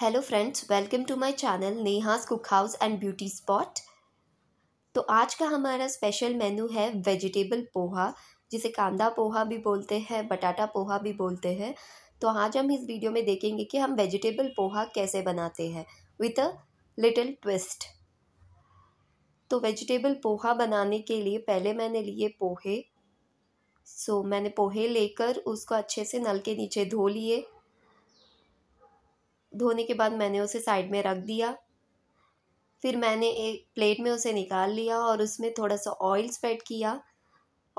hello friends welcome to my channel Neha's cook house and beauty spot तो आज का हमारा स्पेशल मेनू है वेजिटेबल पोहा जिसे कांदा पोहा भी बोलते हैं बटाटा पोहा भी बोलते हैं तो आज हम इस वीडियो में देखेंगे कि हम वेजिटेबल पोहा कैसे बनाते हैं विथ अ लिटिल ट्विस्ट तो वेजिटेबल पोहा बनाने के लिए पहले मैंने लिए पोहे सो so, मैंने पोहे लेकर उसको अच्छे से नल के नीचे धो लिए धोने के बाद मैंने उसे साइड में रख दिया फिर मैंने एक प्लेट में उसे निकाल लिया और उसमें थोड़ा सा ऑयल स्प्रेड किया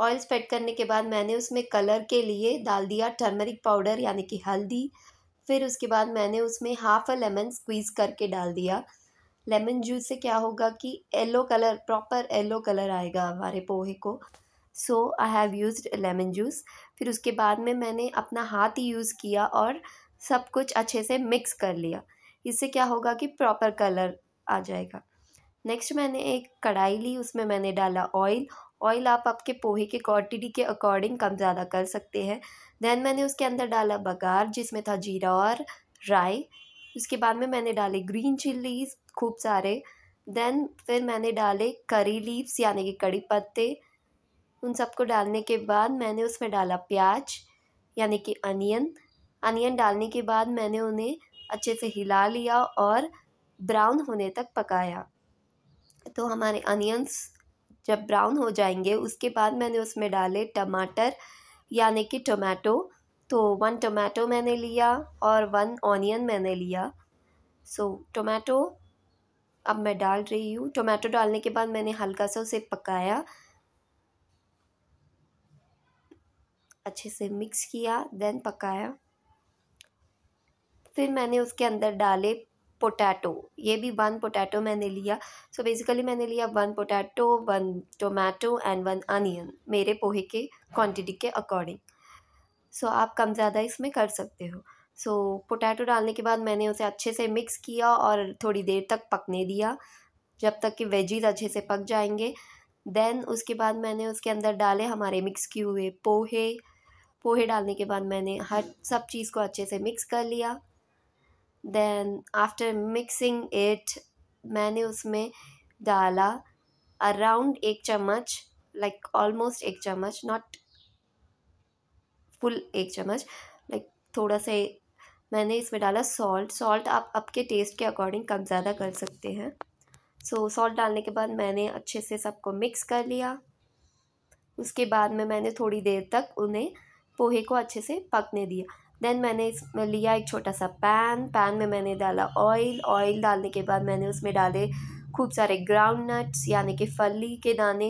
ऑयल स्प्रेड करने के बाद मैंने उसमें कलर के लिए डाल दिया टर्मरिक पाउडर यानी कि हल्दी फिर उसके बाद मैंने उसमें हाफ अ लेमन स्क्वीज़ करके डाल दिया लेमन जूस से क्या होगा कि yellow colour proper yellow colour आएगा हमारे पोहे को so I have use lemon juice फिर उसके बाद में मैंने अपना हाथ ही यूज़ किया और सब कुछ अच्छे से मिक्स कर लिया इससे क्या होगा कि प्रॉपर कलर आ जाएगा नेक्स्ट मैंने एक कढ़ाई ली उसमें मैंने डाला ऑयल ऑयल आप आपके पोहे के क्वांटिटी के अकॉर्डिंग कम ज़्यादा कर सकते हैं देन मैंने उसके अंदर डाला बघार जिसमें था जीरा और राई उसके बाद में मैंने डाले ग्रीन चिल्लीज खूब सारे देन फिर मैंने डाले करी लीव्स यानी कि कड़ी पत्ते उन सबको डालने के बाद मैंने उसमें डाला प्याज यानी कि अनियन अनियन डालने के बाद मैंने उन्हें अच्छे से हिला लिया और ब्राउन होने तक पकाया तो हमारे अनियंस जब ब्राउन हो जाएंगे उसके बाद मैंने उसमें डाले टमाटर यानी कि टोमेटो तो वन टोमेटो मैंने लिया और वन ऑनियन मैंने लिया सो so, टोमेटो अब मैं डाल रही हूँ टोमेटो डालने के बाद मैंने हल्का सा उसे पकाया अच्छे से मिक्स किया देन पकाया फिर मैंने उसके अंदर डाले पोटैटो ये भी वन पोटैटो मैंने लिया सो so बेसिकली मैंने लिया one potato one tomato and one onion मेरे पोहे के क्वांटिटी के अकॉर्डिंग सो so आप कम ज़्यादा इसमें कर सकते हो सो so, पोटैटो डालने के बाद मैंने उसे अच्छे से मिक्स किया और थोड़ी देर तक पकने दिया जब तक कि वेजीज अच्छे से पक जाएंगे देन उसके बाद मैंने उसके अंदर डाले हमारे मिक्स किए हुए पोहे पोहे डालने के बाद मैंने हर सब चीज़ को अच्छे से मिक्स कर लिया देन आफ्टर मिक्सिंग इट मैंने उसमें डाला अराउंड एक चम्मच लाइक ऑलमोस्ट एक चम्मच नॉट फुल एक चम्मच लाइक थोड़ा सा मैंने इसमें डाला सॉल्ट सॉल्ट आप आपके टेस्ट के अकॉर्डिंग कम ज़्यादा कर सकते हैं सो so, सॉल्ट डालने के बाद मैंने अच्छे से सबको मिक्स कर लिया उसके बाद में मैंने थोड़ी देर तक उन्हें पोहे को अच्छे से पकने दिया देन मैंने इस लिया एक छोटा सा पैन पैन में मैंने डाला ऑयल ऑयल डालने के बाद मैंने उसमें डाले खूब सारे ग्राउंड नट्स यानी कि फली के दाने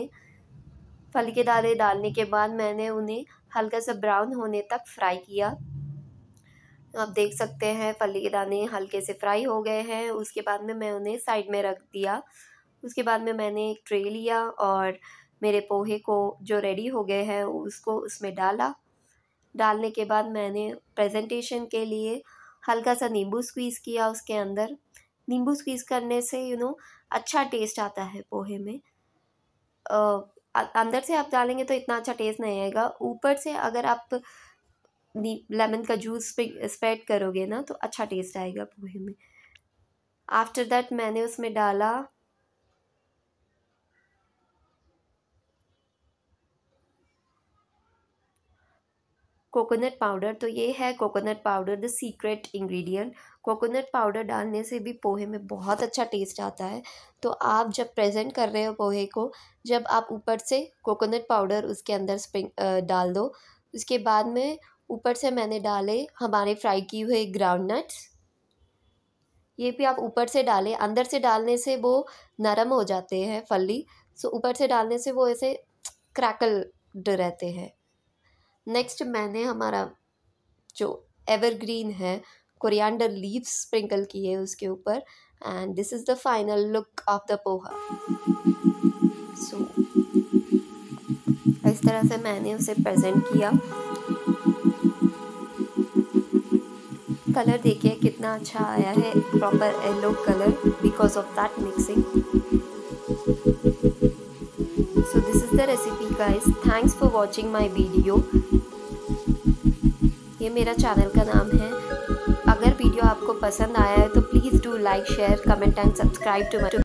फली के दाने डालने के बाद मैंने उन्हें हल्का सा ब्राउन होने तक फ्राई किया आप देख सकते हैं फली के दाने हल्के से फ्राई हो गए हैं उसके बाद में मैं उन्हें साइड में रख दिया उसके बाद में मैंने एक ट्रे लिया और मेरे पोहे को जो रेडी हो गए हैं उसको उसमें डाला डालने के बाद मैंने प्रेजेंटेशन के लिए हल्का सा नींबू स्क्वीज़ किया उसके अंदर नींबू स्क्वीज़ करने से यू you नो know, अच्छा टेस्ट आता है पोहे में आ, अंदर से आप डालेंगे तो इतना अच्छा टेस्ट नहीं आएगा ऊपर से अगर आप लेमन का जूस स्प्रेड करोगे ना तो अच्छा टेस्ट आएगा पोहे में आफ्टर दैट मैंने उसमें डाला कोकोनट पाउडर तो ये है coconut powder the secret ingredient coconut powder डालने से भी पोहे में बहुत अच्छा टेस्ट आता है तो आप जब प्रेजेंट कर रहे हो पोहे को जब आप ऊपर से कोकोनट पाउडर उसके अंदर स्प्रिंग डाल दो उसके बाद में ऊपर से मैंने डाले हमारे फ्राई किए हुए ग्राउंड नट्स ये भी आप ऊपर से डालें अंदर से डालने से वो नरम हो जाते हैं फली सो ऊपर से डालने से वो ऐसे क्रैकल रहते हैं नेक्स्ट मैंने हमारा जो एवरग्रीन है कोरिएंडर लीव्स स्प्रिंकल किए उसके ऊपर and this is the final look of the poha so इस तरह से मैंने उसे प्रेजेंट किया कलर देखिए कितना अच्छा आया है proper yellow colour because of that mixing so this is the recipe guys thanks for watching my video ये मेरा चैनल का नाम है अगर वीडियो आपको पसंद आया है तो please do like share comment and subscribe to my